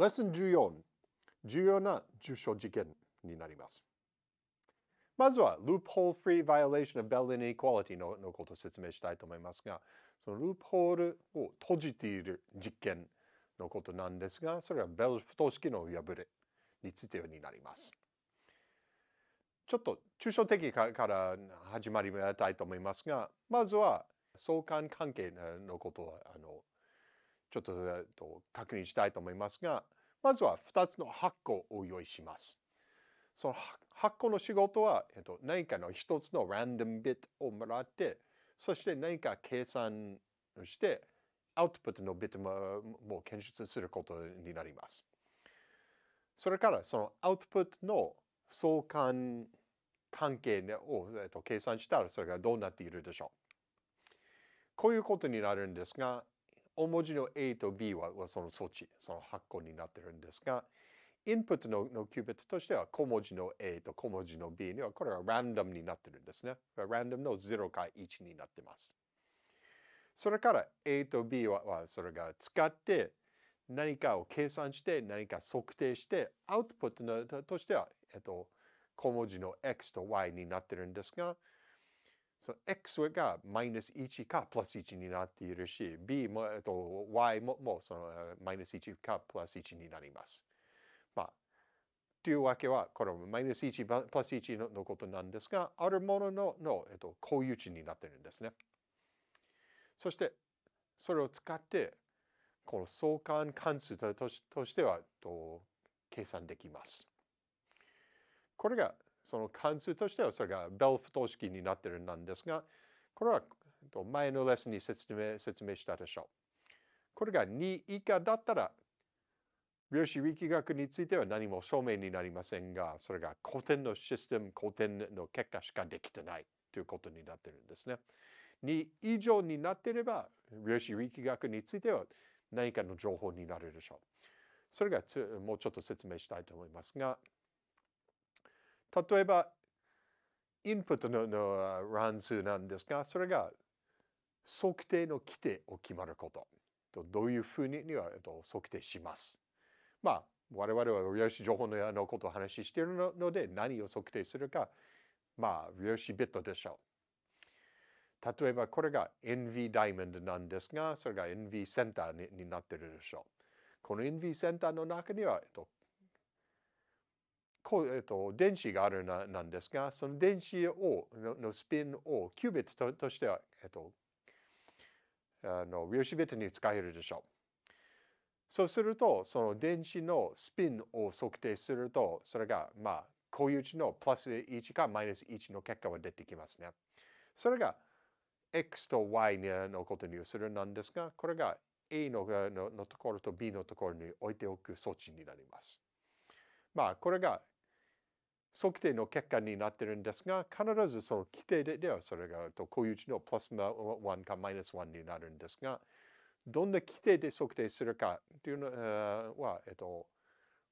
レッスン14重要な重症事件になります。まずは、Loophole Free Violation of Bell Inequality ののことを説明したいと思いますが、そのループホールを閉じている実験のことなんですが、それはベルフ等式の破れについてになります。ちょっと抽象的から始まりたいと思いますが、まずは相関関係のことをあのちょっと確認したいと思いますがまずは2つの発行を用意します。その発行の仕事は、えっと、何かの一つのランダムビットをもらってそして何か計算してアウトプットのビットも検出することになります。それからそのアウトプットの相関関係を、えっと、計算したらそれがどうなっているでしょう。こういうことになるんですが、大文字の A と B はその装置、その発行になってるんですが、インプットのキュービットとしては小文字の A と小文字の B にはこれはランダムになってるんですね。ランダムの0か1になってます。それから A と B はそれが使って何かを計算して何か測定してアウトプットとしては、えっと、小文字の X と Y になってるんですがその x がマイナス1かプラス1になっているし、b も、えっと、y ももうそのマイナス1かプラス1になります。まあ、というわけは、このマイナス1、プラス1のことなんですが、あるもののの、えっと、固有値になってるんですね。そして、それを使って、この相関関数としては、と計算できます。これがその関数としてはそれがベル不等式になってるなんですが、これは前のレッスンに説明説明したでしょう。これが2以下だったら、量子力学については何も証明になりませんが、それが古典のシステム、古典の結果しかできてないということになってるんですね。2以上になっていれば、量子力学については何かの情報になるでしょう。それがもうちょっと説明したいと思いますが、例えば、インプットのの乱数なんですが、それが測定の規定を決まること。とどういうふうにには測定します。まあ、我々は量子情報ののことを話しているので、何を測定するか、まあ、量子ビットでしょう。例えば、これが NV ダイモンドなんですが、それが NV センターになってるでしょう。この NV センターの中には、こうえっと、電子があるななんですが、その電子をののスピンをキュービットとしては、えっと、あの量子ビットに使えるでしょう。そうすると、その電子のスピンを測定すると、それが、まあ、固有値のプラス1かマイナス1の結果は出てきますね。それが x と y のことにするなんですが、これが A のののところと B のところに置いておく装置になります。まあ、これが測定の結果になってるんですが、必ずその規定ではそれがこううう値のプラス1かマイナス1になるんですが、どんな規定で測定するかというのは、えっと、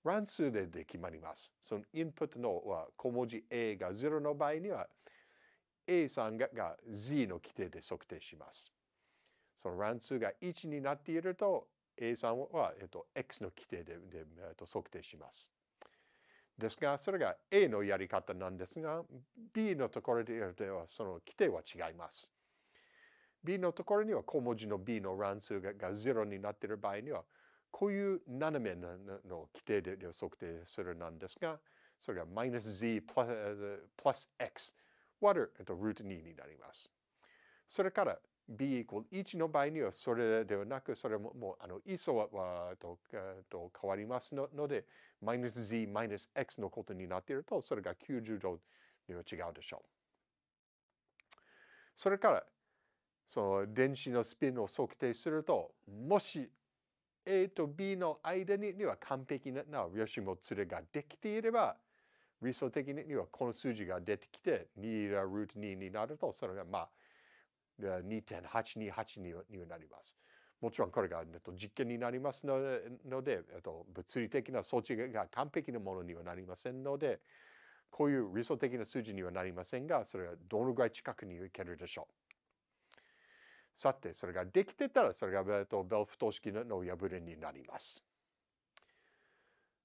乱数で決まります。そのインプットのは小文字 A が0の場合には、A さんがが Z の規定で測定します。その乱数が1になっていると、A さんは、えっと、X の規定でで、えっと、測定します。ですが、それが A のやり方なんですが、B のところではその規定は違います。B のところには小文字の B の乱数がが0になっている場合には、こういう斜めの規定で測定するなんですが、それがマイナス z プラス x water えっと、ルート2になります。それから、b イコール1の場合にはそれではなく、それももうあの位相はとと変わりますので、マイナス z マイナス x のことになっていると、それが90度には違うでしょう。それから、その電子のスピンを測定すると、もし A と B の間にには完璧な量子も連れができていれば、理想的にはこの数字が出てきて、2ラルート2になると、それがまあ、2.828になります。もちろんこれが、と、実験になりますので、えっと、物理的な装置が完璧なものにはなりませんので、こういう理想的な数字にはなりませんが、それがどのぐらい近くにいけるでしょう。さて、それができてたら、それが、えっと、ベルフ等式の破れになります。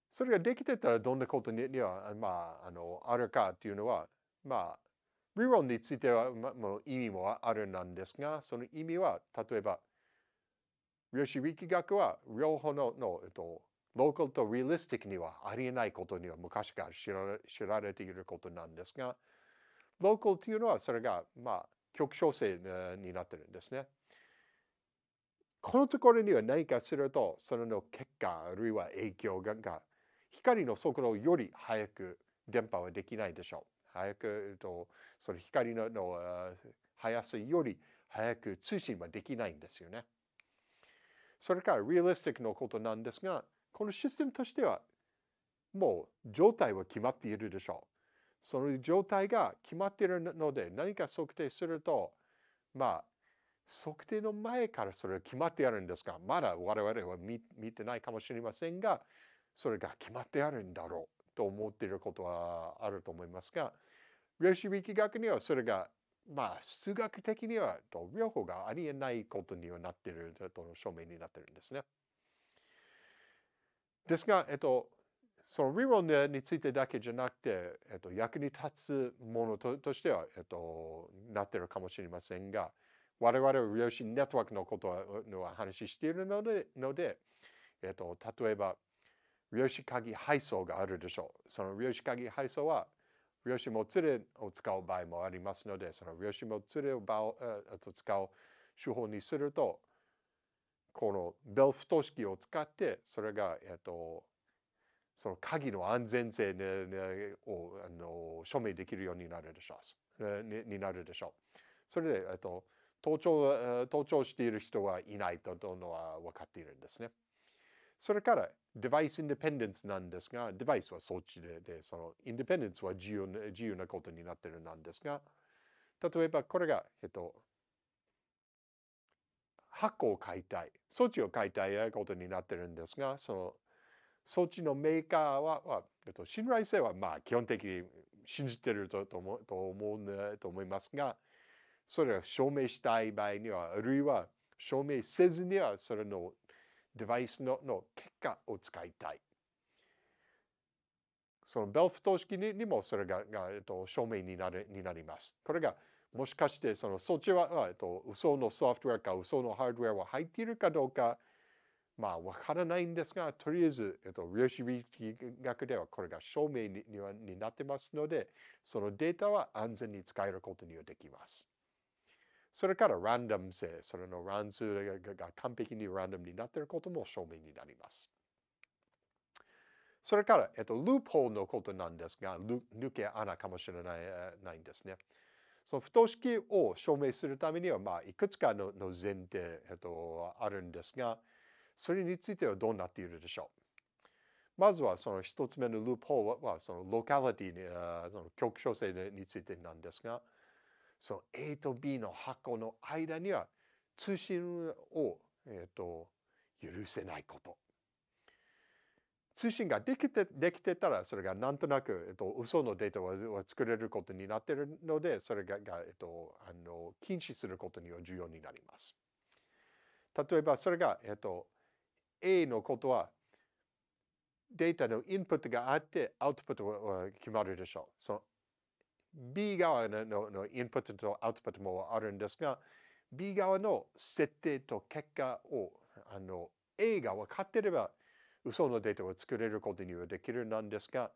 それができてたらどんなことには、まあ、あのあるかというのは、まあ、理論については、ま、意味もあるなんですが、その意味は、例えば、量子力学は両方のの、えっと、ローカルとリアリスティックにはありえないことには昔から知ら知られていることなんですが、ローカルというのはそれが、まあ、極小性になってるんですね。このところには何かすると、それの結果あるいは影響が、光の速度より速く電波はできないでしょう。早くとその光のの速さより早く通信はできないんですよね。それからリアリスティックのことなんですがこのシステムとしてはもう状態は決まっているでしょう。その状態が決まっているので何か測定するとまあ測定の前からそれは決まってあるんですがまだ我々は見てないかもしれませんがそれが決まってあるんだろうと思っていることはあると思いますが、量子力学にはそれが、まあ、数学的にはと両方がありえないことにはなっているとの証明になっているんですね。ですが、えっと、その理論についてだけじゃなくて、えっと、役に立つものととしては、えっと、なっているかもしれませんが、我々は量子ネットワークのことは話しているのでので、えっと、例えば、量子鍵配送があるでしょう。その量子鍵配送は量子もつれを使う場合もありますので、その量子もつれを使う手法にすると、このベルフ等式を使って、それが、えっと、その鍵の安全性をあの証明できるようになるでしょう。になるでしょう。それで、えっと、盗聴盗聴している人はいないというのは分かっているんですね。それからデバイスインデペンデンスなんですが、デバイスは装置で、でそのインデペンデンスは自由な自由なことになってるなんですが、例えばこれが、えっと、箱を買いたい、装置を買いたいことになってるんですが、その装置のメーカーは、はえっと、信頼性はまあ基本的に信じてるとと思と思うと思いますが、それを証明したい場合には、あるいは証明せずにはそれのデバイスのの結果を使いたい。そのベルフ等式ににもそれがが、えっと、証明になるになります。これがもしかしてそのそちは、えっと、嘘のソフトウェアか嘘のハードウェアは入っているかどうかまあわからないんですがとりあえず、えっと、量子力学ではこれが証明ににはになってますのでそのデータは安全に使えることにはできます。それからランダム性、それの乱数が完璧にランダムになっていることも証明になります。それから、えっと、ループホールのことなんですが、抜け穴かもしれないないんですね。その不等式を証明するためには、まあ、いくつかのの前提、えっと、あるんですが、それについてはどうなっているでしょう。まずは、その一つ目のループホールは、そのロカリティに、その極小性についてなんですが、その A と B の箱の間には通信を、えーと、許せないこと。通信ができてできてたらそれがなんとなく、えっと、嘘のデータを作れることになっているのでそれがえっと、あの禁止することには重要になります。例えばそれが、えっと、A のことはデータのインプットがあってアウトプットは決まるでしょう。その B 側ののインプットとアウトプットもあるんですが、B 側の設定と結果をあの A が分かってれば嘘のデータを作れることにはできるなんですが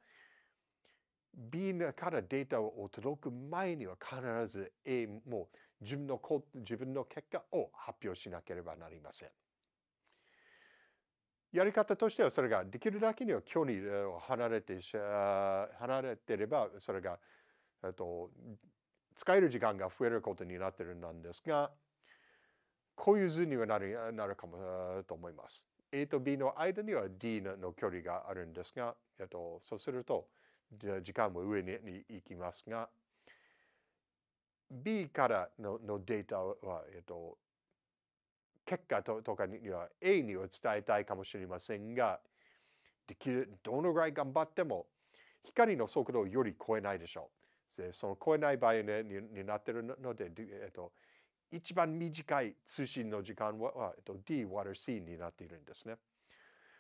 B からデータを届く前には必ず A も自分の自分の結果を発表しなければなりません。やり方としてはそれができるだけには距離を離れて離れてればそれがえっと、使える時間が増えることになってるんですが、こういう図にはなるなるかもと思います。A と B の間には D の距離があるんですが、えっと、そうすると、時間も上に行きますが、B からののデータは、えっと、結果ととかには A には伝えたいかもしれませんが、できる、どのぐらい頑張っても、光の速度をより超えないでしょう。その超えない場合、ね、にになってるので、えっと、一番短い通信の時間は、えっと、D 割る C になっているんですね。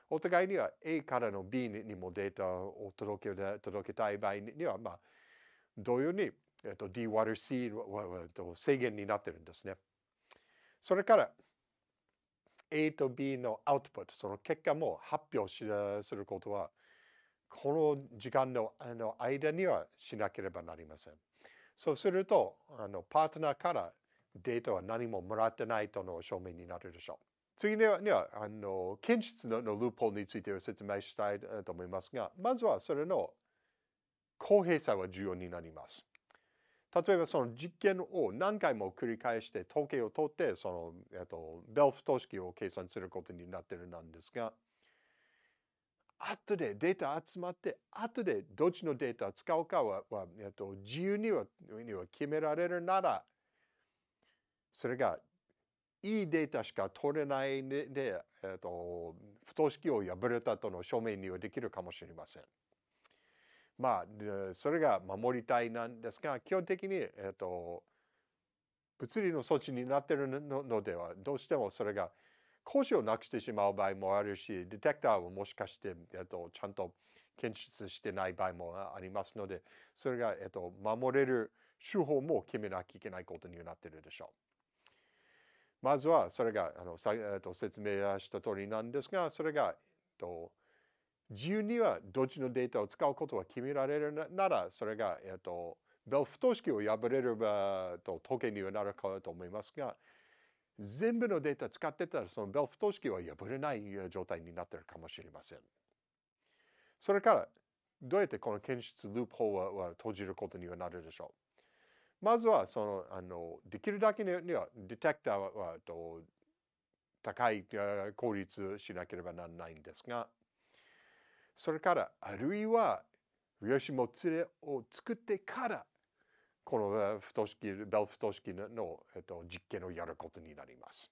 お互いには A からの B にもデータを届け届けたい場合には、まあ、同様に、えっと、D 割る C は、えっと、制限になってるんですね。それから A と B のアウトプット、その結果も発表しすることはこの時間のあの間にはしなければなりません。そうすると、あのパートナーからデータは何ももらってないとの証明になるでしょう。次には、あの、検出のループールについて説明したいと思いますが、まずはそれの公平さは重要になります。例えばその実験を何回も繰り返して統計を取って、その、えっと、ベルフ等式を計算することになってるなんですが、後でデータ集まって、後でどっちのデータ使うかは、はえっと、自由にはには決められるなら、それがいいデータしか取れないで、えっと、不等式を破れたとの証明にはできるかもしれません。まあ、それが守りたいなんですが、基本的に、えっと、物理の措置になっているのでは、どうしてもそれが講師をなくしてしまう場合もあるしディテクターをもしかして、えっと、ちゃんと検出してない場合もありますのでそれが、えっと、守れる手法も決めなきゃいけないことになってるでしょう。まずはそれがあのさ、えっと、説明した通りなんですがそれが、えっと、自由にはどっちのデータを使うことは決められるならそれが、えっと、ベルフ等式を破れればと統計にはなるかと思いますが全部のデータ使ってたらそのベルフ等式は破れない状態になってるかもしれません。それからどうやってこの検出ループ法は閉じることにはなるでしょうまずはそのあのできるだけにはディテクターはと高い効率しなければならないんですがそれからあるいは量子もつれを作ってからこの不等式ベル不等式の、えっと、実験をやることになります。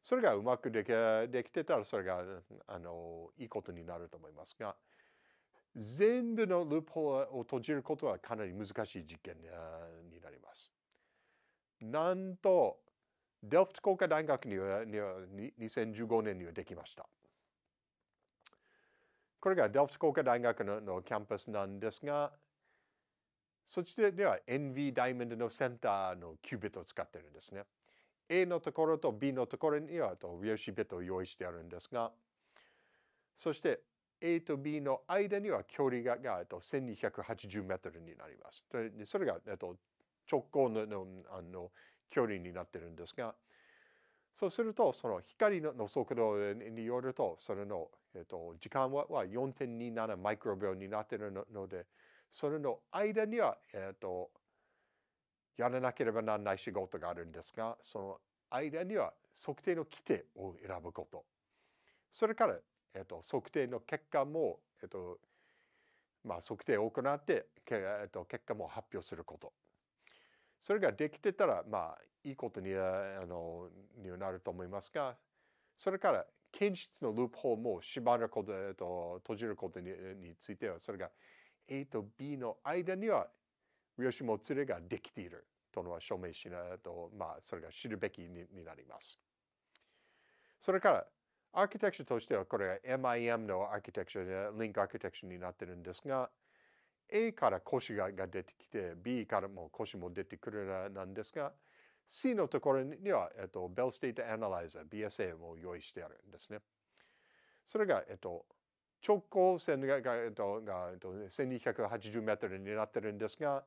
それがうまくできできてたらそれがあのいいことになると思いますが全部のループを閉じることはかなり難しい実験になります。なんとデルフト工科大学にはには2015年にはできました。これがデルフト工科大学のキャンパスなんですがそちらでは NV ダイモンドのセンターのキュービットを使ってるんですね。A のところと B のところにはとシービットを用意してあるんですが、そして A と B の間には距離がが1280メートルになります。それが直行のあの距離になってるんですが、そうすると、その光の速度によると、それの、えっと、時間は4.27マイクロ秒になっているので、それの間には、えっ、ー、と、やらなければならない仕事があるんですが、その間には測定の規定を選ぶこと。それから、えっ、ー、と、測定の結果も、えっ、ー、と、まあ、測定を行って、えっと、結果も発表すること。それができてたら、まあ、いいことにあのになると思いますが、それから、検出のループ法も縛ること、えっと、閉じることについては、それが A と B の間には量子もつれができているとのは証明しないと、まあ、それが知るべきになります。それから、アーキテクチャとしてはこれは MIM のアーキテクチャで、リンクアーキテクチャになってるんですが、A から腰がが出てきて、B からも腰も出てくるなんですが、C のところには、えっと、Bell State Analyzer、BSA も用意してあるんですね。それが、えっと、直行線ががが1280メートルになってるんですが、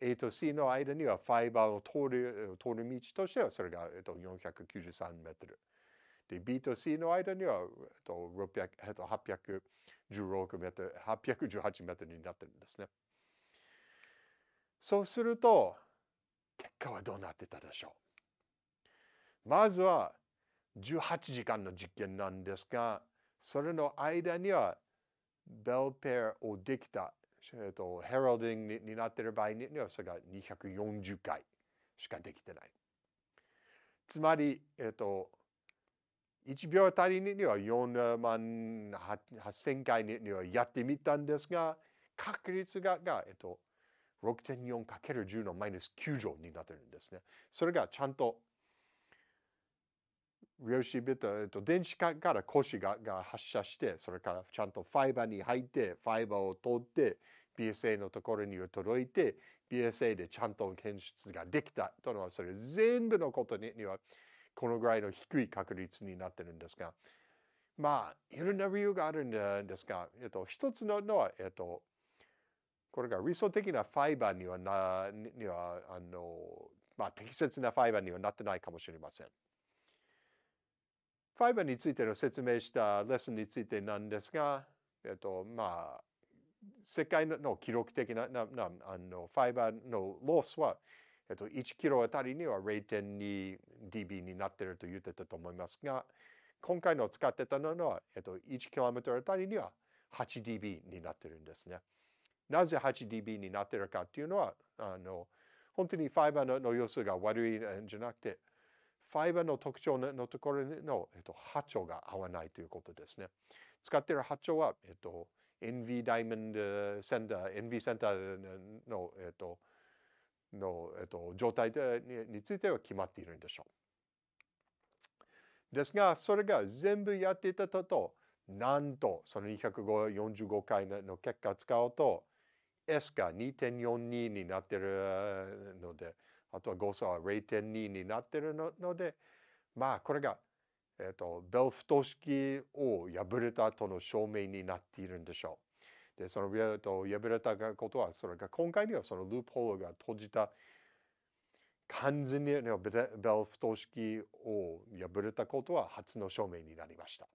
A と C の間にはファイバーを通る通る道としてはそれが493メートル。で、B と C の間には816メートル、818メートルになってるんですね。そうすると、結果はどうなってたでしょうまずは18時間の実験なんですが、それの間にはベルペアをできた、えっと、ヘロディングになっている場合にはそれが240回しかできてない。つまり、えっと、1秒あたりには4万8000回にはやってみたんですが、確率がが、えっと、6.4×10 のマイナス9乗になってるんですね。それがちゃんと量子ビット、えっと、電子化から光子がが発射して、それからちゃんとファイバーに入って、ファイバーを通って、BSA のところに届いて、BSA でちゃんと検出ができたというのは、それ全部のことには、このぐらいの低い確率になってるんですが、まあ、いろんな理由があるんですが、えっと、一つのは、えっと、これが理想的なファイバーにはな、には、あの、まあ、適切なファイバーにはなってないかもしれません。ファイバーについての説明したレッスンについてなんですが、えっと、まあ、世界の記録的なななあのファイバーのロスは、えっと、1キロあたりには 0.2dB になっていると言ってたと思いますが、今回の使ってたのは、えっと、1トルあたりには 8dB になってるんですね。なぜ 8dB になってるかっていうのは、あの本当にファイバーのの様子が悪いんじゃなくて、ファイバーの特徴のところの、えっと、波長が合わないということですね。使っている波長は、えっと、NV ダイモンドセンター、NV センターの、えっと、の、えっと、状態でについては決まっているんでしょう。ですが、それが全部やっていたと、なんと、その245回の結果使うと、S が2.42になっているので、あとは誤差は0.2になってるので、まあこれが、えっと、ベルフト式を破れた後の証明になっているんでしょう。で、その、破れたことは、それが今回にはそのループホールが閉じた完全にベルフト式を破れたことは初の証明になりました。